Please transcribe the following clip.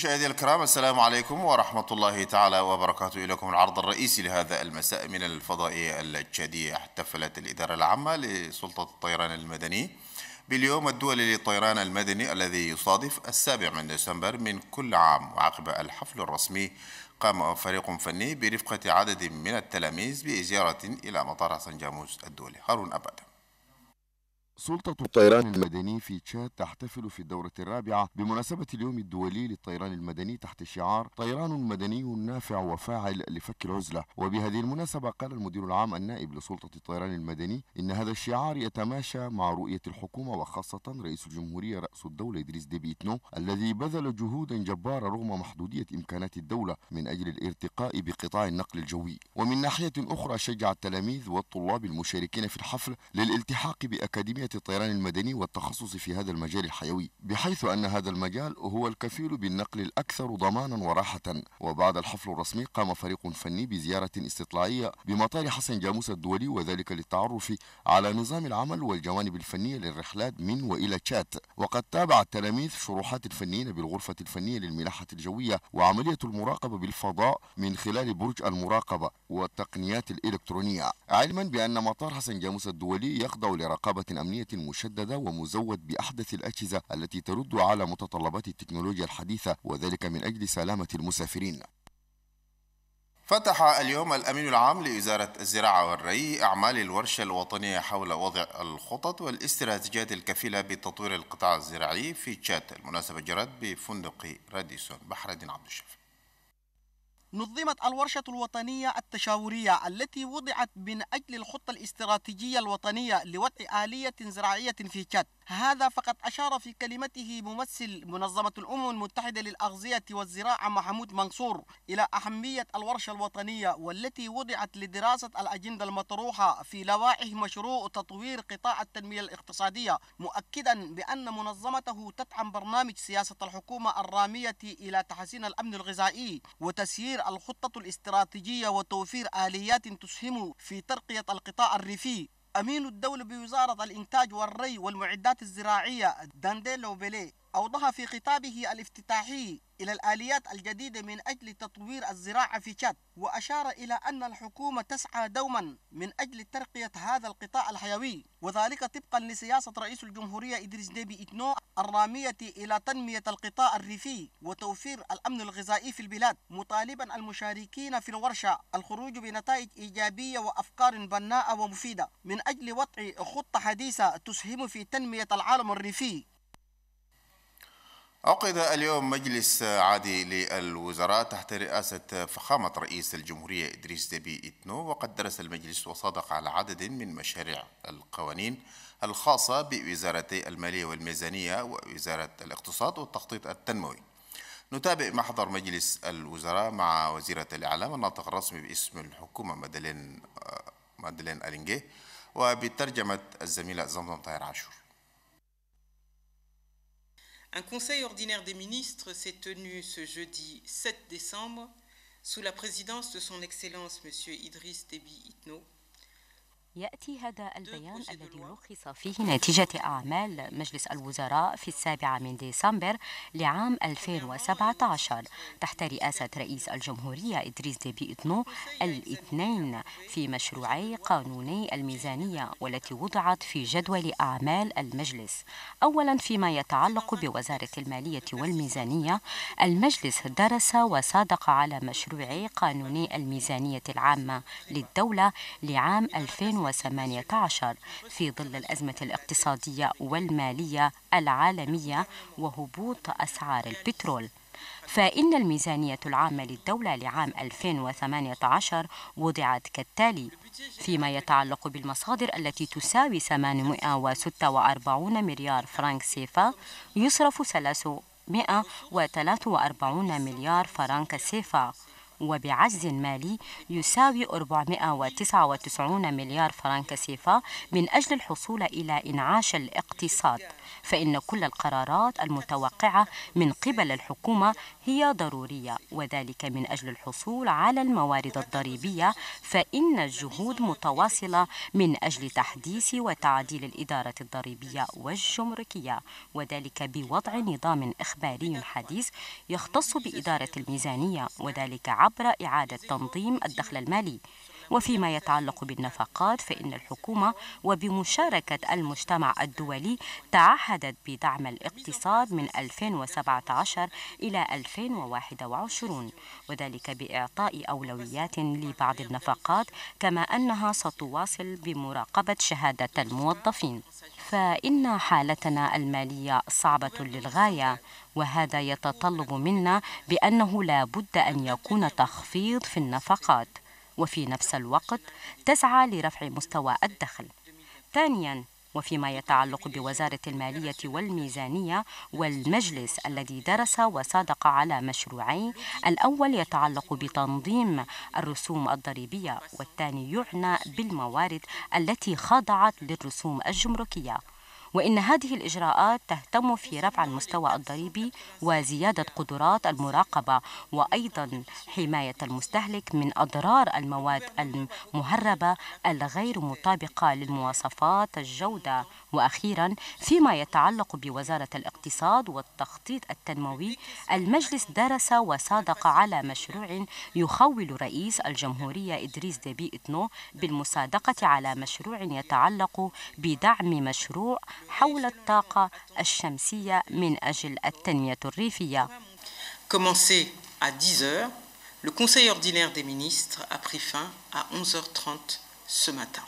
مشاهدي الكرام السلام عليكم ورحمة الله تعالى وبركاته إليكم العرض الرئيسي لهذا المساء من الفضاء التشادية احتفلت الإدارة العامة لسلطة الطيران المدني باليوم الدولي للطيران المدني الذي يصادف السابع من ديسمبر من كل عام وعقب الحفل الرسمي قام فريق فني برفقة عدد من التلاميذ بزيارة إلى مطار حسن جاموس الدولي هارون أبدًا سلطة الطيران المدني في تشاد تحتفل في الدورة الرابعة بمناسبة اليوم الدولي للطيران المدني تحت شعار طيران مدني نافع وفاعل لفك العزلة وبهذه المناسبة قال المدير العام النائب لسلطة الطيران المدني إن هذا الشعار يتماشى مع رؤية الحكومة وخاصة رئيس الجمهورية رأس الدولة إدريس ديبيتنو الذي بذل جهودا جبارة رغم محدودية إمكانات الدولة من أجل الارتقاء بقطاع النقل الجوي ومن ناحية أخرى شجع التلاميذ والطلاب المشاركين في الحفل للالتحاق بأكاديمية الطيران المدني والتخصص في هذا المجال الحيوي بحيث أن هذا المجال هو الكفيل بالنقل الأكثر ضمانا وراحة وبعد الحفل الرسمي قام فريق فني بزيارة استطلاعية بمطار حسن جاموس الدولي وذلك للتعرف على نظام العمل والجوانب الفنية للرحلات من وإلى تشات وقد تابع التلاميذ شروحات الفنيين بالغرفة الفنية للملاحة الجوية وعملية المراقبة بالفضاء من خلال برج المراقبة والتقنيات الإلكترونية علما بأن مطار حسن جاموس الدولي يخضع لرقابة أمنية أمنية مشددة ومزود بأحدث الأجهزة التي ترد على متطلبات التكنولوجيا الحديثة وذلك من أجل سلامة المسافرين فتح اليوم الأمين العام لوزارة الزراعة والري أعمال الورشة الوطنية حول وضع الخطط والاستراتيجيات الكفيلة بتطوير القطاع الزراعي في تشاد المناسبة جرت بفندق راديسون بحر الدين عبد الشافي نظمت الورشة الوطنية التشاورية التي وضعت من أجل الخطة الاستراتيجية الوطنية لوضع آلية زراعية في تشاد هذا فقد أشار في كلمته ممثل منظمة الأمم المتحدة للأغذية والزراعة محمود منصور إلى أهمية الورشة الوطنية والتي وضعت لدراسة الأجندة المطروحة في لوائح مشروع تطوير قطاع التنمية الاقتصادية مؤكدا بأن منظمته تدعم برنامج سياسة الحكومة الرامية إلى تحسين الأمن الغذائي وتسيير الخطة الاستراتيجية وتوفير آليات تسهم في ترقية القطاع الريفي أمين الدولة بوزارة الإنتاج والري والمعدات الزراعية دانديلو بيليه أوضح في خطابه الافتتاحي إلى الآليات الجديدة من أجل تطوير الزراعة في تشاد وأشار إلى أن الحكومة تسعى دوما من أجل ترقية هذا القطاع الحيوي وذلك طبقا لسياسة رئيس الجمهورية إدريس ديبي إتنو الرامية إلى تنمية القطاع الريفي وتوفير الأمن الغذائي في البلاد مطالبا المشاركين في الورشة الخروج بنتائج إيجابية وأفكار بناءة ومفيدة من أجل وضع خطة حديثة تسهم في تنمية العالم الريفي عقد اليوم مجلس عادي للوزراء تحت رئاسة فخامة رئيس الجمهورية إدريس دبي إتنو وقد درس المجلس وصادق على عدد من مشاريع القوانين الخاصة بوزارتي المالية والميزانية ووزارة الاقتصاد والتخطيط التنموي نتابع محضر مجلس الوزراء مع وزيرة الإعلام الناطق الرسمي باسم الحكومة مادلين مادلين ألينجي وبترجمة الزميلة زمزم طاهر عاشور Un conseil ordinaire des ministres s'est tenu ce jeudi 7 décembre sous la présidence de son Excellence M. Idriss Déby Itno, يأتي هذا البيان الذي لخص فيه نتيجة أعمال مجلس الوزراء في السابعة من ديسمبر لعام 2017 تحت رئاسة رئيس الجمهورية إدريس ديبي إتنو الاثنين في مشروعي قانوني الميزانية والتي وضعت في جدول أعمال المجلس أولا فيما يتعلق بوزارة المالية والميزانية المجلس درس وصادق على مشروعي قانوني الميزانية العامة للدولة لعام 2017 2018 في ظل الأزمة الاقتصادية والمالية العالمية وهبوط أسعار البترول فإن الميزانية العامة للدولة لعام 2018 وضعت كالتالي فيما يتعلق بالمصادر التي تساوي 846 مليار فرنك سيفا يصرف 343 مليار فرنك سيفا وبعجز مالي يساوي 499 مليار فرنك سيفا من أجل الحصول إلى إنعاش الاقتصاد فإن كل القرارات المتوقعة من قبل الحكومة هي ضرورية وذلك من أجل الحصول على الموارد الضريبية فإن الجهود متواصلة من أجل تحديث وتعديل الإدارة الضريبية والجمركية وذلك بوضع نظام إخباري حديث يختص بإدارة الميزانية وذلك عبر عبر إعادة تنظيم الدخل المالي وفيما يتعلق بالنفقات فإن الحكومة وبمشاركة المجتمع الدولي تعهدت بدعم الاقتصاد من 2017 إلى 2021 وذلك بإعطاء أولويات لبعض النفقات كما أنها ستواصل بمراقبة شهادة الموظفين فإن حالتنا المالية صعبة للغاية وهذا يتطلب منا بأنه لا بد أن يكون تخفيض في النفقات وفي نفس الوقت تسعى لرفع مستوى الدخل ثانيا وفيما يتعلق بوزارة المالية والميزانية والمجلس الذي درس وصادق على مشروعين الأول يتعلق بتنظيم الرسوم الضريبية والثاني يعنى بالموارد التي خضعت للرسوم الجمركية وإن هذه الإجراءات تهتم في رفع المستوى الضريبي وزيادة قدرات المراقبة وأيضا حماية المستهلك من أضرار المواد المهربة الغير مطابقة للمواصفات الجودة وأخيرا فيما يتعلق بوزارة الاقتصاد والتخطيط التنموي المجلس درس وصادق على مشروع يخول رئيس الجمهورية إدريس ديبي إتنو بالمصادقة على مشروع يتعلق بدعم مشروع حول Commencé à 10h, le Conseil ordinaire des ministres a pris fin à 11h30 ce matin.